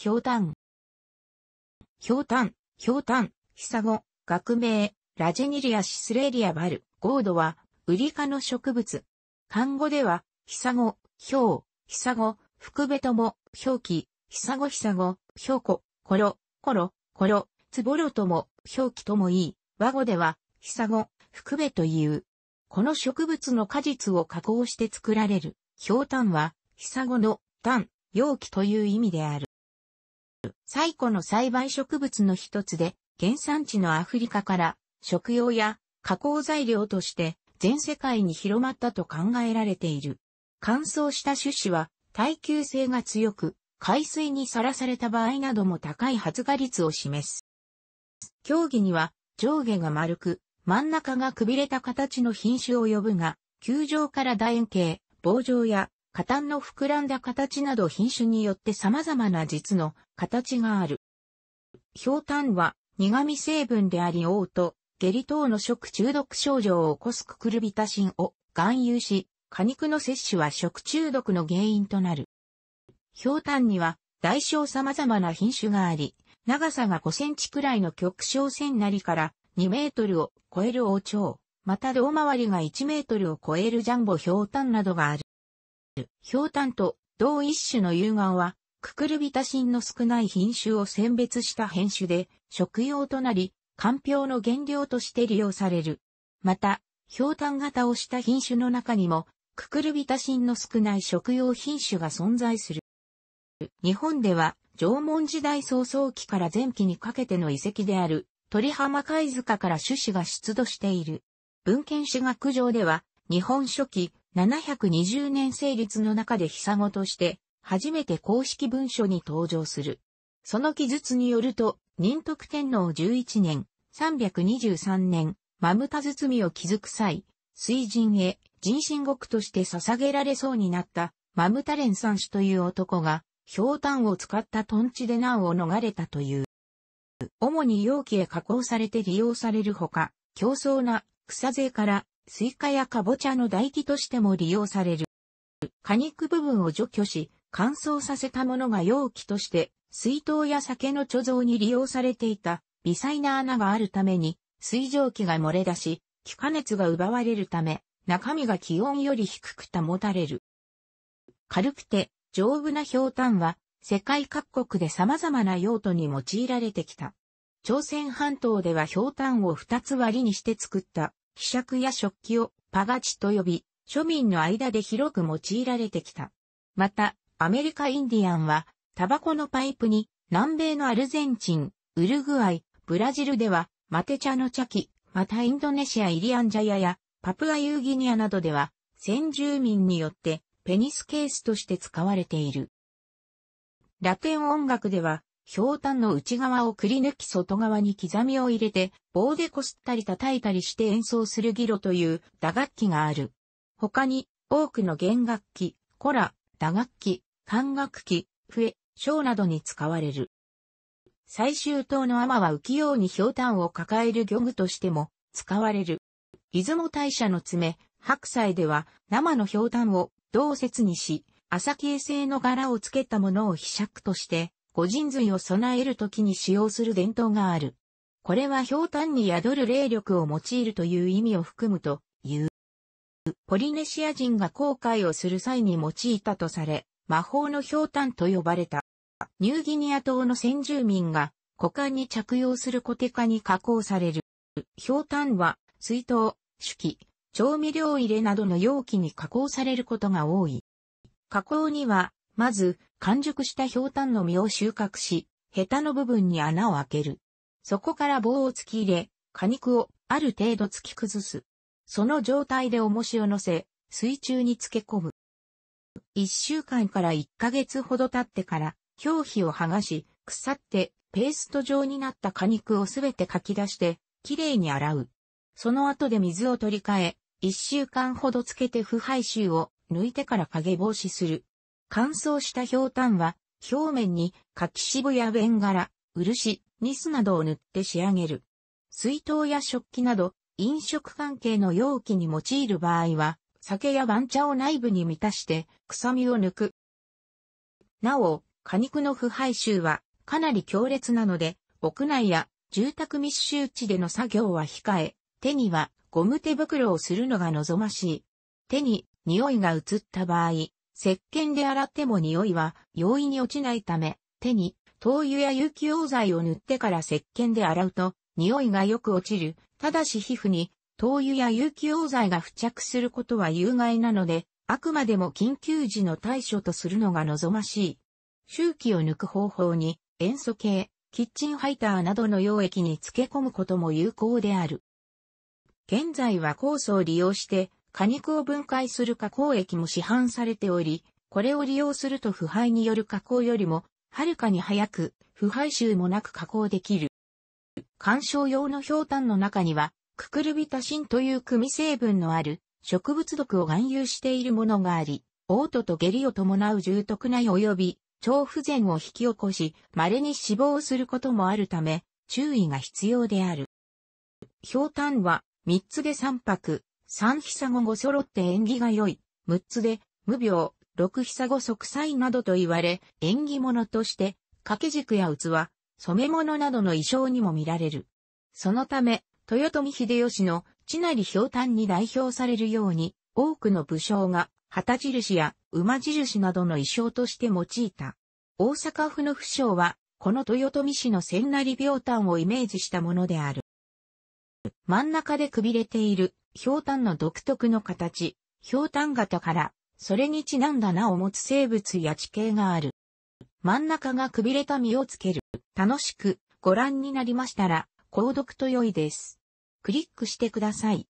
ひょうたん。ひょうたん、ひょうたん、ひさご、学名、ラジニリアシスレリアバル、ゴードは、ウリ科の植物。漢語では、ひさご、ヒョウ、ヒサゴ、福部とも、表記、ひさごひさご、ひょうこ、ころ、ころ、ころ、つぼろとも、表記ともいい、和語では、さごふ福部という。この植物の果実を加工して作られる、ひょうたんは、ひさごの、たん、容器という意味である。最古の栽培植物の一つで、原産地のアフリカから食用や加工材料として全世界に広まったと考えられている。乾燥した種子は耐久性が強く、海水にさらされた場合なども高い発芽率を示す。競技には上下が丸く、真ん中がくびれた形の品種を呼ぶが、球状から楕円形、棒状や花壇の膨らんだ形など品種によって様々な実の形がある。氷炭は苦味成分であり嘔と下痢等の食中毒症状を起こすククルビタシンを含有し、果肉の摂取は食中毒の原因となる。氷炭には大小様々な品種があり、長さが5センチくらいの極小線なりから2メートルを超える王朝、また胴回りが1メートルを超えるジャンボ氷炭などがある。氷炭と同一種の有眼は、ククルビタ芯の少ない品種を選別した変種で、食用となり、環境の原料として利用される。また、氷炭型をした品種の中にも、ククルビタ芯の少ない食用品種が存在する。日本では、縄文時代早々期から前期にかけての遺跡である、鳥浜貝塚から種子が出土している。文献史学上では、日本初期、720年成立の中で久子として、初めて公式文書に登場する。その記述によると、仁徳天皇11年、323年、マムタ包を築く際、水神へ、人神国として捧げられそうになった、マムタレン三種という男が、氷炭を使ったトンチで難を逃れたという。主に容器へ加工されて利用されるほか、競争な草税からスイカやカボチャの唾液としても利用される。果肉部分を除去し、乾燥させたものが容器として、水筒や酒の貯蔵に利用されていた微細な穴があるために、水蒸気が漏れ出し、気化熱が奪われるため、中身が気温より低く保たれる。軽くて丈夫な氷炭は、世界各国で様々な用途に用いられてきた。朝鮮半島では氷炭を二つ割りにして作った希釈や食器をパガチと呼び、庶民の間で広く用いられてきた。また、アメリカインディアンは、タバコのパイプに、南米のアルゼンチン、ウルグアイ、ブラジルでは、マテ茶の茶器、またインドネシアイリアンジャヤや、パプアユーギニアなどでは、先住民によって、ペニスケースとして使われている。ラテン音楽では、氷炭の内側をくり抜き外側に刻みを入れて、棒でこすったり叩いたりして演奏するギロという打楽器がある。他に、多くの弦楽器、コラ、打楽器、管楽器、笛、章などに使われる。最終島の天は浮きうに氷炭を抱える漁具としても使われる。出雲大社の爪、白菜では生の氷炭を同説にし、朝形製の柄をつけたものを被釈として個人髄を備える時に使用する伝統がある。これは氷炭に宿る霊力を用いるという意味を含むという。ポリネシア人が航海をする際に用いたとされ、魔法の氷炭と呼ばれた。ニューギニア島の先住民が股間に着用するコテカに加工される。氷炭は水筒、手記、調味料入れなどの容器に加工されることが多い。加工には、まず、完熟した氷炭の実を収穫し、ヘタの部分に穴を開ける。そこから棒を突き入れ、果肉をある程度突き崩す。その状態で重しを乗せ、水中に漬け込む。一週間から一ヶ月ほど経ってから、表皮を剥がし、腐ってペースト状になった果肉をすべてかき出して、きれいに洗う。その後で水を取り替え、一週間ほど漬けて腐敗臭を抜いてから影防止する。乾燥した氷炭は、表面に柿渋やベンガラ、漆、ニスなどを塗って仕上げる。水筒や食器など、飲食関係の容器に用いる場合は、酒や番茶を内部に満たして、臭みを抜く。なお、果肉の腐敗臭は、かなり強烈なので、屋内や住宅密集地での作業は控え、手にはゴム手袋をするのが望ましい。手に匂いが移った場合、石鹸で洗っても匂いは容易に落ちないため、手に灯油や有機溶剤を塗ってから石鹸で洗うと匂いがよく落ちる。ただし皮膚に灯油や有機溶剤が付着することは有害なので、あくまでも緊急時の対処とするのが望ましい。周期を抜く方法に塩素系、キッチンハイターなどの溶液に漬け込むことも有効である。現在は酵素を利用して果肉を分解する加工液も市販されており、これを利用すると腐敗による加工よりも、はるかに早く、腐敗臭もなく加工できる。観賞用の氷炭の中には、ククルビタシンという組成分のある植物毒を含有しているものがあり、嘔吐と下痢を伴う重篤な及び腸不全を引き起こし、稀に死亡することもあるため、注意が必要である。氷炭は、三つで三泊、三久五揃って縁起が良い、六つで、無病、六さ五即歳などと言われ、縁起物として、掛け軸や器、染め物などの衣装にも見られる。そのため、豊臣秀吉の地なりひょに代表されるように、多くの武将が旗印や馬印などの衣装として用いた。大阪府の府省は、この豊臣氏の千成病炭をイメージしたものである。真ん中でくびれている氷炭の独特の形、氷炭型から、それにちなんだ名を持つ生物や地形がある。真ん中がくびれた実をつける。楽しくご覧になりましたら、購読と良いです。クリックしてください。